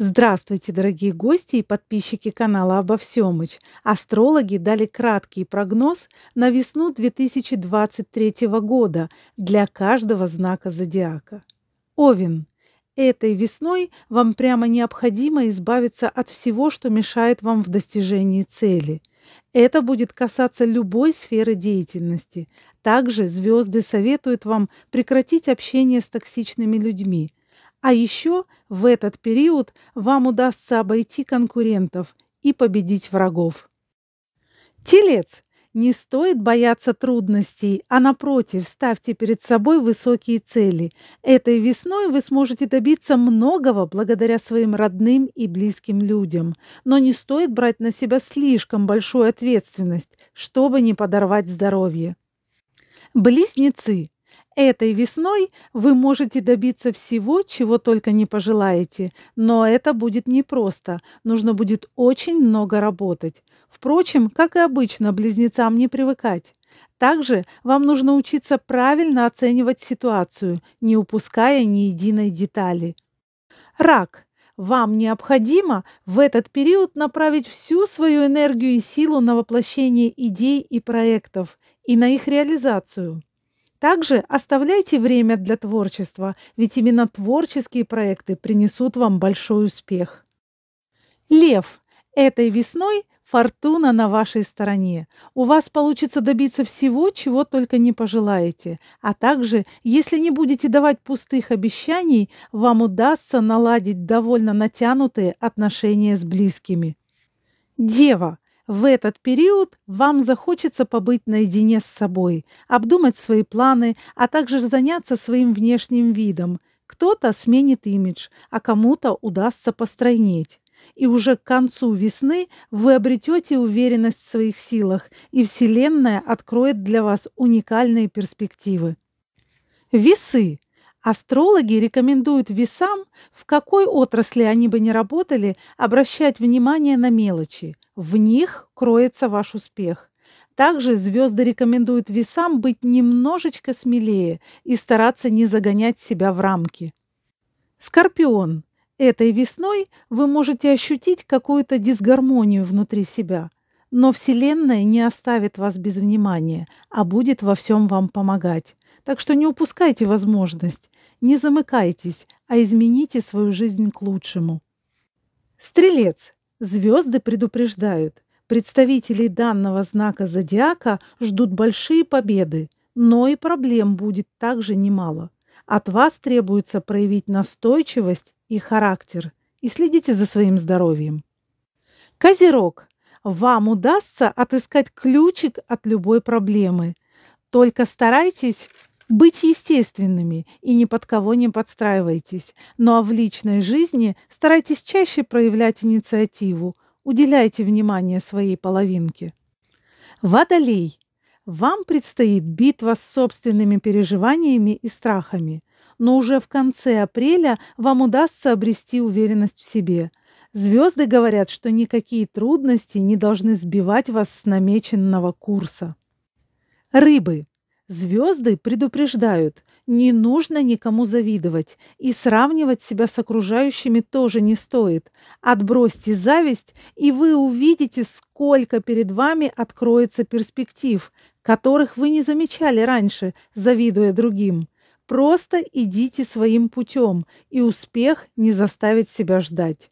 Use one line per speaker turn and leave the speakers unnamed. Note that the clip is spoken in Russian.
Здравствуйте, дорогие гости и подписчики канала «Обо всемыч». Астрологи дали краткий прогноз на весну 2023 года для каждого знака зодиака. Овен. Этой весной вам прямо необходимо избавиться от всего, что мешает вам в достижении цели. Это будет касаться любой сферы деятельности. Также звезды советуют вам прекратить общение с токсичными людьми – а еще в этот период вам удастся обойти конкурентов и победить врагов. Телец. Не стоит бояться трудностей, а напротив, ставьте перед собой высокие цели. Этой весной вы сможете добиться многого благодаря своим родным и близким людям. Но не стоит брать на себя слишком большую ответственность, чтобы не подорвать здоровье. Близнецы. Этой весной вы можете добиться всего, чего только не пожелаете, но это будет непросто, нужно будет очень много работать. Впрочем, как и обычно, близнецам не привыкать. Также вам нужно учиться правильно оценивать ситуацию, не упуская ни единой детали. Рак. Вам необходимо в этот период направить всю свою энергию и силу на воплощение идей и проектов и на их реализацию. Также оставляйте время для творчества, ведь именно творческие проекты принесут вам большой успех. Лев. Этой весной Фортуна на вашей стороне. У вас получится добиться всего, чего только не пожелаете. А также, если не будете давать пустых обещаний, вам удастся наладить довольно натянутые отношения с близкими. Дева, в этот период вам захочется побыть наедине с собой, обдумать свои планы, а также заняться своим внешним видом. Кто-то сменит имидж, а кому-то удастся постройнеть. И уже к концу весны вы обретете уверенность в своих силах, и Вселенная откроет для вас уникальные перспективы. Весы. Астрологи рекомендуют весам, в какой отрасли они бы ни работали, обращать внимание на мелочи. В них кроется ваш успех. Также звезды рекомендуют весам быть немножечко смелее и стараться не загонять себя в рамки. Скорпион. Этой весной вы можете ощутить какую-то дисгармонию внутри себя. Но Вселенная не оставит вас без внимания, а будет во всем вам помогать. Так что не упускайте возможность. Не замыкайтесь, а измените свою жизнь к лучшему. Стрелец. Звезды предупреждают. Представителей данного знака зодиака ждут большие победы, но и проблем будет также немало. От вас требуется проявить настойчивость и характер, и следите за своим здоровьем. Козерог. Вам удастся отыскать ключик от любой проблемы. Только старайтесь быть естественными и ни под кого не подстраивайтесь. Ну а в личной жизни старайтесь чаще проявлять инициативу. Уделяйте внимание своей половинке. Водолей. Вам предстоит битва с собственными переживаниями и страхами. Но уже в конце апреля вам удастся обрести уверенность в себе. Звезды говорят, что никакие трудности не должны сбивать вас с намеченного курса. Рыбы. Звезды предупреждают, не нужно никому завидовать, и сравнивать себя с окружающими тоже не стоит. Отбросьте зависть, и вы увидите, сколько перед вами откроется перспектив, которых вы не замечали раньше, завидуя другим. Просто идите своим путем, и успех не заставит себя ждать.